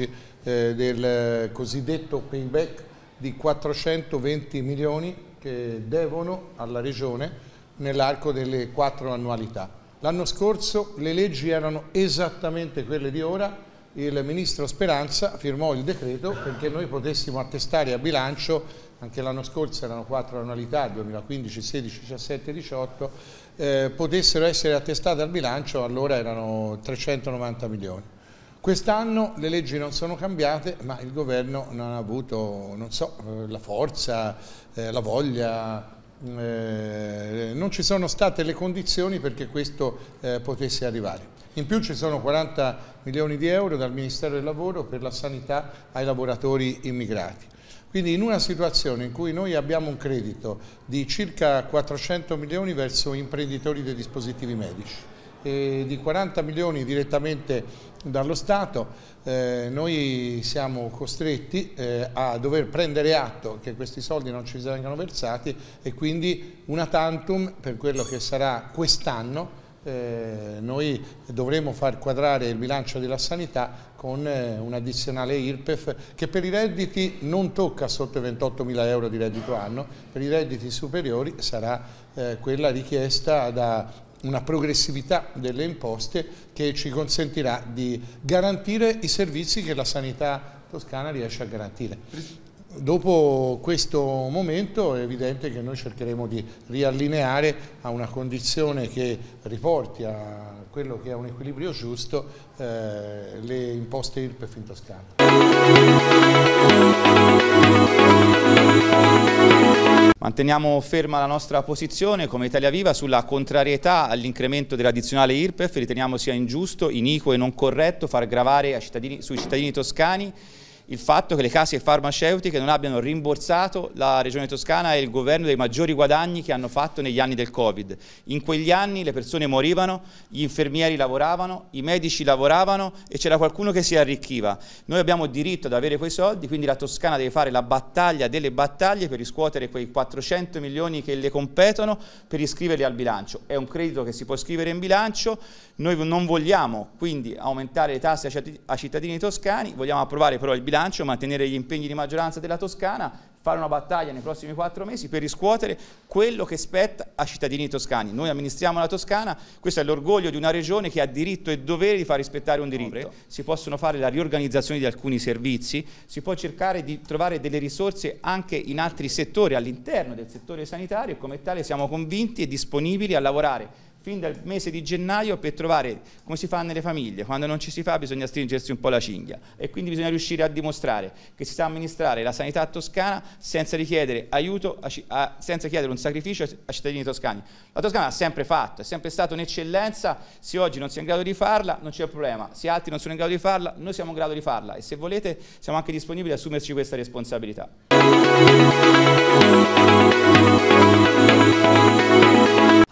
15 eh, del cosiddetto payback di 420 milioni che devono alla Regione nell'arco delle quattro annualità. L'anno scorso le leggi erano esattamente quelle di ora, il Ministro Speranza firmò il decreto perché noi potessimo attestare a bilancio anche l'anno scorso erano quattro annualità, 2015, 16, 17, 18, eh, potessero essere attestate al bilancio, allora erano 390 milioni. Quest'anno le leggi non sono cambiate, ma il governo non ha avuto non so, eh, la forza, eh, la voglia, eh, non ci sono state le condizioni perché questo eh, potesse arrivare. In più ci sono 40 milioni di euro dal Ministero del Lavoro per la sanità ai lavoratori immigrati. Quindi in una situazione in cui noi abbiamo un credito di circa 400 milioni verso imprenditori dei dispositivi medici, eh, di 40 milioni direttamente dallo Stato, eh, noi siamo costretti eh, a dover prendere atto che questi soldi non ci vengano versati e quindi una tantum per quello che sarà quest'anno eh, noi dovremo far quadrare il bilancio della sanità con eh, un addizionale IRPEF che per i redditi non tocca sotto i 28 mila euro di reddito anno, per i redditi superiori sarà eh, quella richiesta da una progressività delle imposte che ci consentirà di garantire i servizi che la sanità toscana riesce a garantire. Dopo questo momento è evidente che noi cercheremo di riallineare a una condizione che riporti a quello che è un equilibrio giusto eh, le imposte IRPEF in Toscana. Manteniamo ferma la nostra posizione come Italia Viva sulla contrarietà all'incremento dell'addizionale IRPEF, riteniamo sia ingiusto, iniquo e non corretto far gravare cittadini, sui cittadini toscani il fatto che le case farmaceutiche non abbiano rimborsato la Regione Toscana e il governo dei maggiori guadagni che hanno fatto negli anni del Covid. In quegli anni le persone morivano, gli infermieri lavoravano, i medici lavoravano e c'era qualcuno che si arricchiva. Noi abbiamo diritto ad avere quei soldi, quindi la Toscana deve fare la battaglia delle battaglie per riscuotere quei 400 milioni che le competono per iscriverli al bilancio. È un credito che si può scrivere in bilancio, noi non vogliamo quindi aumentare le tasse ai cittadini toscani, vogliamo approvare però il bilancio bilancio, mantenere gli impegni di maggioranza della Toscana, fare una battaglia nei prossimi quattro mesi per riscuotere quello che spetta ai cittadini toscani. Noi amministriamo la Toscana, questo è l'orgoglio di una regione che ha diritto e dovere di far rispettare un diritto. Si possono fare la riorganizzazione di alcuni servizi, si può cercare di trovare delle risorse anche in altri settori, all'interno del settore sanitario e come tale siamo convinti e disponibili a lavorare fin dal mese di gennaio per trovare, come si fa nelle famiglie, quando non ci si fa bisogna stringersi un po' la cinghia e quindi bisogna riuscire a dimostrare che si sa amministrare la sanità toscana senza richiedere aiuto, a, a, senza chiedere un sacrificio ai cittadini toscani. La Toscana ha sempre fatto, è sempre stata un'eccellenza, se oggi non si è in grado di farla non c'è problema, se altri non sono in grado di farla noi siamo in grado di farla e se volete siamo anche disponibili ad assumerci questa responsabilità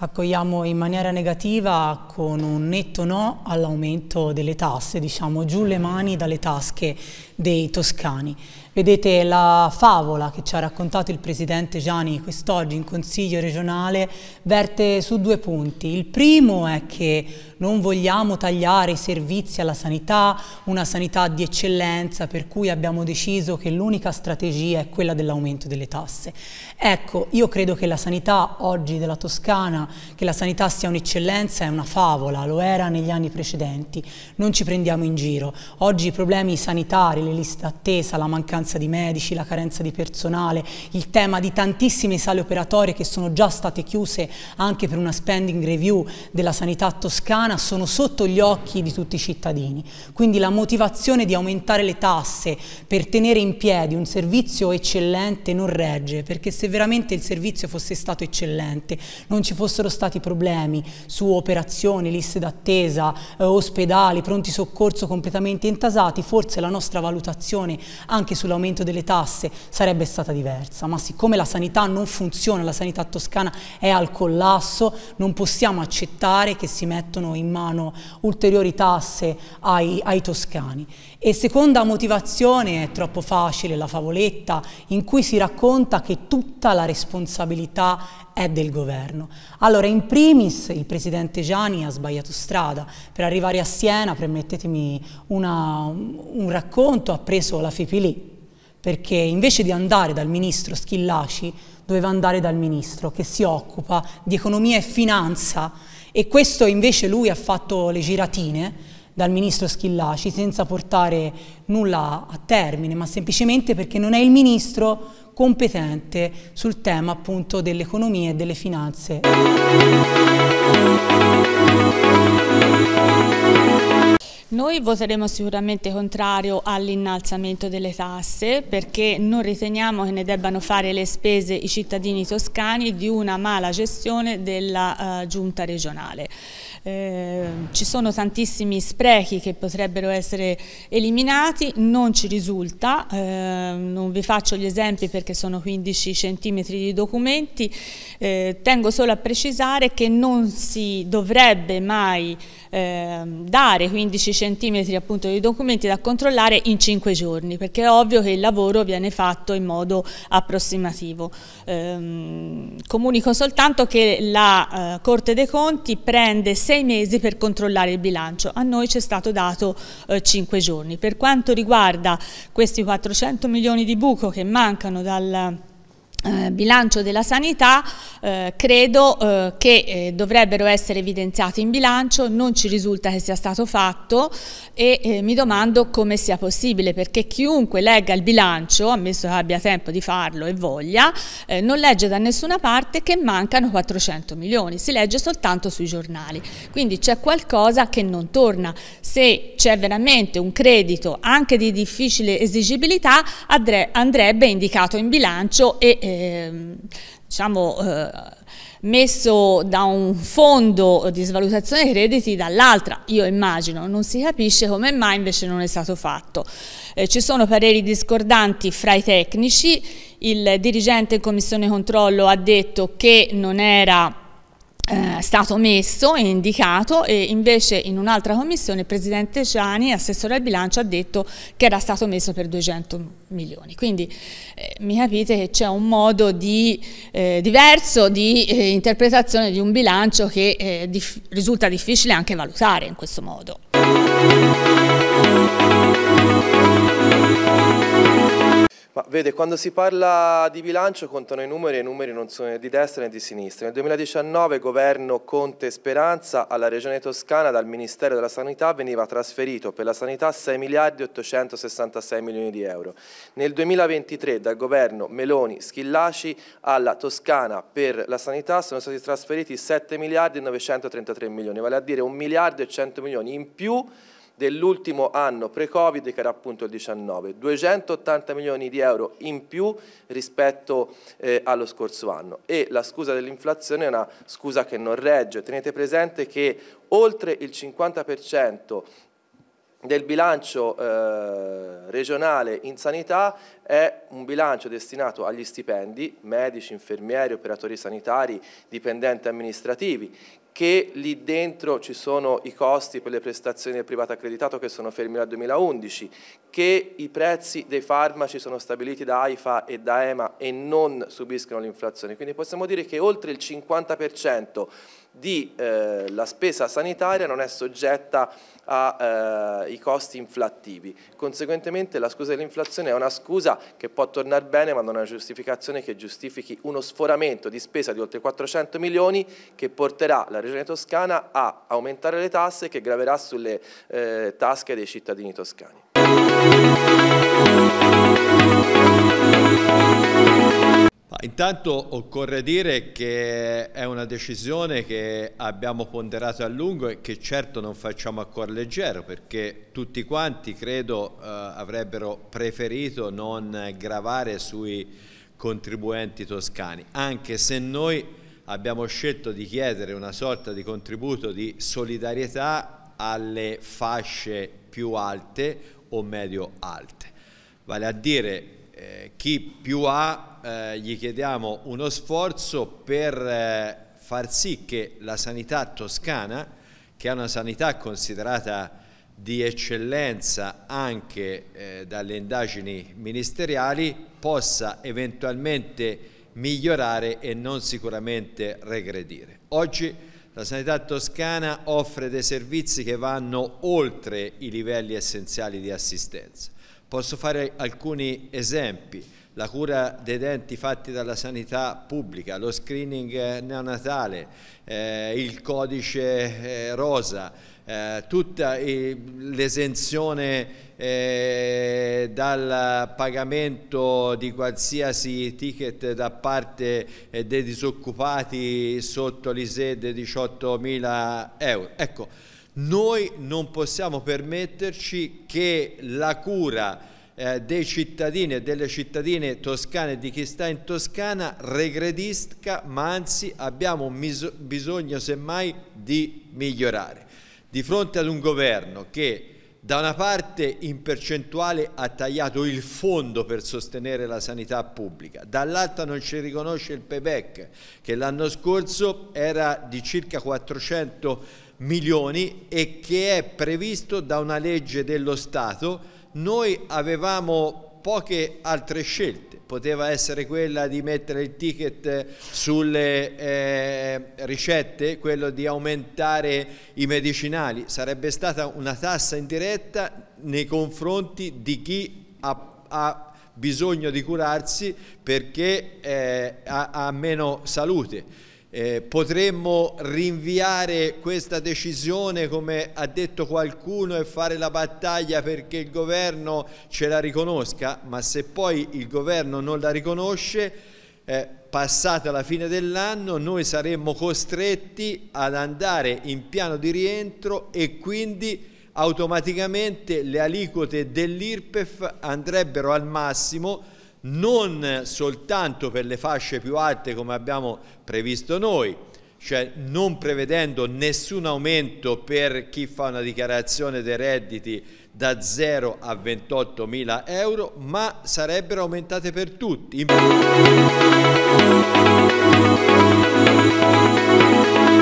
accogliamo in maniera negativa con un netto no all'aumento delle tasse, diciamo giù le mani dalle tasche dei toscani. Vedete la favola che ci ha raccontato il Presidente Gianni quest'oggi in Consiglio regionale verte su due punti. Il primo è che non vogliamo tagliare i servizi alla sanità, una sanità di eccellenza per cui abbiamo deciso che l'unica strategia è quella dell'aumento delle tasse. Ecco, io credo che la sanità oggi della Toscana, che la sanità sia un'eccellenza è una favola, lo era negli anni precedenti, non ci prendiamo in giro. Oggi i problemi sanitari, le liste d'attesa, la mancanza carenza di medici, la carenza di personale, il tema di tantissime sale operatorie che sono già state chiuse anche per una spending review della sanità toscana sono sotto gli occhi di tutti i cittadini. Quindi la motivazione di aumentare le tasse per tenere in piedi un servizio eccellente non regge, perché se veramente il servizio fosse stato eccellente, non ci fossero stati problemi su operazioni, liste d'attesa, eh, ospedali, pronti soccorso completamente intasati, forse la nostra valutazione anche sulla sull'aumento delle tasse sarebbe stata diversa, ma siccome la sanità non funziona, la sanità toscana è al collasso, non possiamo accettare che si mettano in mano ulteriori tasse ai, ai toscani. E seconda motivazione è troppo facile la favoletta in cui si racconta che tutta la responsabilità è del governo. Allora, in primis il presidente Gianni ha sbagliato strada. Per arrivare a Siena, permettetemi una, un racconto, ha preso la lì perché invece di andare dal ministro Schillaci doveva andare dal ministro che si occupa di economia e finanza e questo invece lui ha fatto le giratine dal ministro Schillaci senza portare nulla a termine, ma semplicemente perché non è il ministro competente sul tema appunto dell'economia e delle finanze. Noi voteremo sicuramente contrario all'innalzamento delle tasse perché non riteniamo che ne debbano fare le spese i cittadini toscani di una mala gestione della uh, giunta regionale. Eh, ci sono tantissimi sprechi che potrebbero essere eliminati, non ci risulta, eh, non vi faccio gli esempi perché sono 15 centimetri di documenti, eh, tengo solo a precisare che non si dovrebbe mai Ehm, dare 15 centimetri appunto di documenti da controllare in 5 giorni, perché è ovvio che il lavoro viene fatto in modo approssimativo. Ehm, comunico soltanto che la eh, Corte dei Conti prende 6 mesi per controllare il bilancio, a noi ci è stato dato 5 eh, giorni. Per quanto riguarda questi 400 milioni di buco che mancano dal eh, bilancio della sanità eh, credo eh, che eh, dovrebbero essere evidenziati in bilancio, non ci risulta che sia stato fatto e eh, mi domando come sia possibile perché chiunque legga il bilancio, ammesso che abbia tempo di farlo e voglia, non legge da nessuna parte che mancano 400 milioni, si legge soltanto sui giornali, quindi c'è qualcosa che non torna, se c'è veramente un credito anche di difficile esigibilità andrebbe indicato in bilancio e eh, diciamo, eh, messo da un fondo di svalutazione dei crediti dall'altra, io immagino, non si capisce come mai invece non è stato fatto. Eh, ci sono pareri discordanti fra i tecnici, il dirigente in commissione controllo ha detto che non era eh, stato messo e indicato e invece in un'altra commissione il Presidente Gianni, assessore al bilancio, ha detto che era stato messo per 200 milioni. Quindi eh, mi capite che c'è un modo di, eh, diverso di eh, interpretazione di un bilancio che eh, dif risulta difficile anche valutare in questo modo. Ma vede, quando si parla di bilancio contano i numeri e i numeri non sono né di destra né di sinistra. Nel 2019 governo Conte Speranza alla Regione Toscana dal Ministero della Sanità veniva trasferito per la sanità 6 miliardi 866 milioni di euro. Nel 2023 dal governo Meloni Schillaci alla Toscana per la sanità sono stati trasferiti 7 miliardi 933 milioni, vale a dire 1 miliardo e 100 milioni in più dell'ultimo anno pre-Covid che era appunto il 19, 280 milioni di euro in più rispetto eh, allo scorso anno e la scusa dell'inflazione è una scusa che non regge, tenete presente che oltre il 50% del bilancio eh, regionale in sanità è un bilancio destinato agli stipendi, medici, infermieri, operatori sanitari, dipendenti amministrativi, che lì dentro ci sono i costi per le prestazioni del privato accreditato che sono fermi dal 2011, che i prezzi dei farmaci sono stabiliti da AIFA e da EMA e non subiscono l'inflazione. Quindi possiamo dire che oltre il 50% della eh, spesa sanitaria non è soggetta ai eh, costi inflattivi. Conseguentemente la scusa dell'inflazione è una scusa che può tornare bene ma non è una giustificazione che giustifichi uno sforamento di spesa di oltre 400 milioni che porterà la la Regione Toscana a aumentare le tasse che graverà sulle eh, tasche dei cittadini toscani. Intanto occorre dire che è una decisione che abbiamo ponderato a lungo e che certo non facciamo a cuore leggero perché tutti quanti credo eh, avrebbero preferito non gravare sui contribuenti toscani, anche se noi abbiamo scelto di chiedere una sorta di contributo di solidarietà alle fasce più alte o medio alte. Vale a dire eh, chi più ha eh, gli chiediamo uno sforzo per eh, far sì che la sanità toscana, che è una sanità considerata di eccellenza anche eh, dalle indagini ministeriali, possa eventualmente migliorare e non sicuramente regredire. Oggi la sanità toscana offre dei servizi che vanno oltre i livelli essenziali di assistenza. Posso fare alcuni esempi la cura dei denti fatti dalla sanità pubblica, lo screening neonatale, eh, il codice eh, rosa, eh, tutta eh, l'esenzione eh, dal pagamento di qualsiasi ticket da parte dei disoccupati sotto l'ISE dei 18.000 euro. Ecco, noi non possiamo permetterci che la cura dei cittadini e delle cittadine toscane e di chi sta in Toscana regredisca, ma anzi abbiamo bisogno semmai di migliorare di fronte ad un governo che da una parte in percentuale ha tagliato il fondo per sostenere la sanità pubblica, dall'altra non ci riconosce il payback che l'anno scorso era di circa 400 milioni e che è previsto da una legge dello Stato. Noi avevamo poche altre scelte, poteva essere quella di mettere il ticket sulle eh, ricette, quello di aumentare i medicinali, sarebbe stata una tassa indiretta nei confronti di chi ha, ha bisogno di curarsi perché eh, ha, ha meno salute. Eh, potremmo rinviare questa decisione come ha detto qualcuno e fare la battaglia perché il governo ce la riconosca, ma se poi il governo non la riconosce, eh, passata la fine dell'anno noi saremmo costretti ad andare in piano di rientro e quindi automaticamente le aliquote dell'IRPEF andrebbero al massimo non soltanto per le fasce più alte come abbiamo previsto noi, cioè non prevedendo nessun aumento per chi fa una dichiarazione dei redditi da 0 a 28 mila euro, ma sarebbero aumentate per tutti.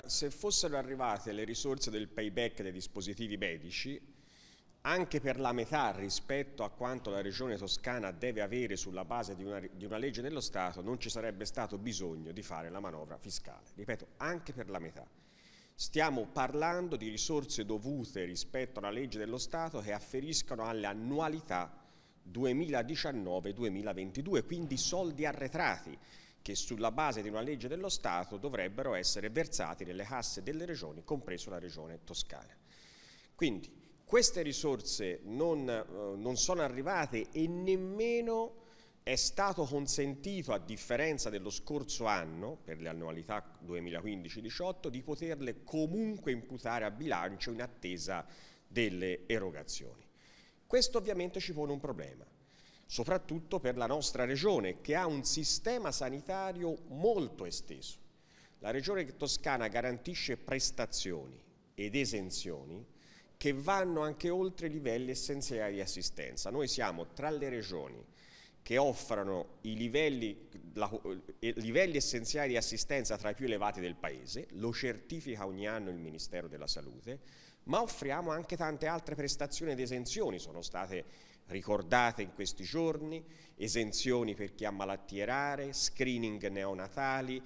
Se fossero arrivate le risorse del payback dei dispositivi medici, anche per la metà rispetto a quanto la regione toscana deve avere sulla base di una, di una legge dello Stato, non ci sarebbe stato bisogno di fare la manovra fiscale. Ripeto, anche per la metà. Stiamo parlando di risorse dovute rispetto alla legge dello Stato che afferiscono alle annualità 2019-2022, quindi soldi arretrati che sulla base di una legge dello Stato dovrebbero essere versati nelle casse delle regioni, compreso la regione toscana. Quindi queste risorse non, eh, non sono arrivate e nemmeno è stato consentito, a differenza dello scorso anno, per le annualità 2015-18, di poterle comunque imputare a bilancio in attesa delle erogazioni. Questo ovviamente ci pone un problema, soprattutto per la nostra regione che ha un sistema sanitario molto esteso. La regione toscana garantisce prestazioni ed esenzioni che vanno anche oltre i livelli essenziali di assistenza. Noi siamo tra le regioni che offrono i livelli, la, eh, livelli, essenziali di assistenza tra i più elevati del Paese, lo certifica ogni anno il Ministero della Salute, ma offriamo anche tante altre prestazioni ed esenzioni, sono state ricordate in questi giorni, esenzioni per chi ha malattie rare, screening neonatali,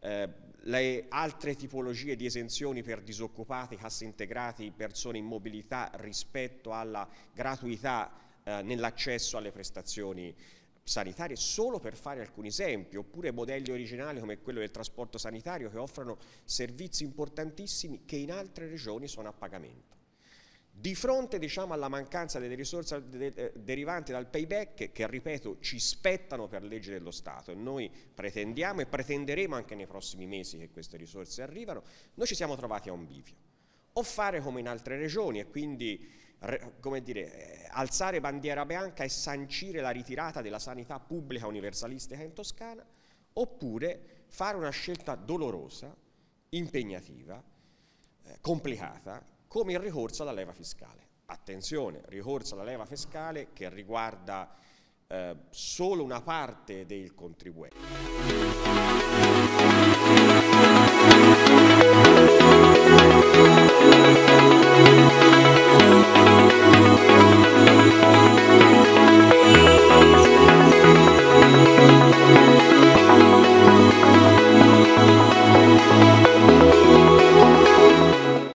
eh, le altre tipologie di esenzioni per disoccupati, casse integrati, persone in mobilità rispetto alla gratuità eh, nell'accesso alle prestazioni sanitarie, solo per fare alcuni esempi, oppure modelli originali come quello del trasporto sanitario che offrono servizi importantissimi che in altre regioni sono a pagamento. Di fronte diciamo, alla mancanza delle risorse derivanti dal payback, che ripeto ci spettano per legge dello Stato e noi pretendiamo e pretenderemo anche nei prossimi mesi che queste risorse arrivano, noi ci siamo trovati a un bivio. O fare come in altre regioni e quindi dire, eh, alzare bandiera bianca e sancire la ritirata della sanità pubblica universalistica in Toscana, oppure fare una scelta dolorosa, impegnativa, eh, complicata, come il ricorso alla leva fiscale. Attenzione, ricorso alla leva fiscale che riguarda eh, solo una parte del contribuente.